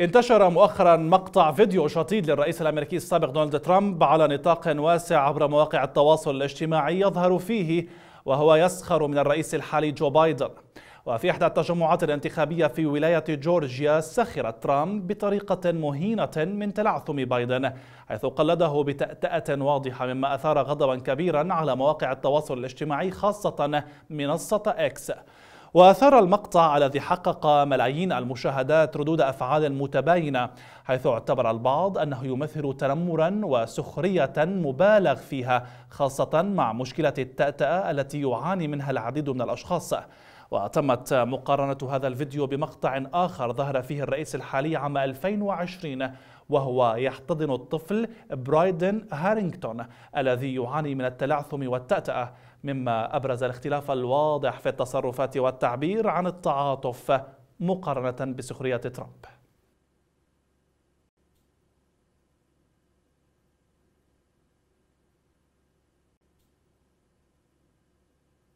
انتشر مؤخرا مقطع فيديو شطيد للرئيس الامريكي السابق دونالد ترامب على نطاق واسع عبر مواقع التواصل الاجتماعي يظهر فيه وهو يسخر من الرئيس الحالي جو بايدن وفي إحدى التجمعات الانتخابية في ولاية جورجيا سخر ترامب بطريقة مهينة من تلعثم بايدن حيث قلده بتأتأة واضحة مما أثار غضبا كبيرا على مواقع التواصل الاجتماعي خاصة منصة إكس وأثار المقطع الذي حقق ملايين المشاهدات ردود أفعال متباينة حيث اعتبر البعض أنه يمثل تنمرا وسخرية مبالغ فيها خاصة مع مشكلة التأتأة التي يعاني منها العديد من الأشخاص وتمت مقارنة هذا الفيديو بمقطع آخر ظهر فيه الرئيس الحالي عام 2020 وهو يحتضن الطفل برايدن هارينغتون الذي يعاني من التلعثم والتأتأة مما أبرز الاختلاف الواضح في التصرفات والتعبير عن التعاطف مقارنة بسخرية ترامب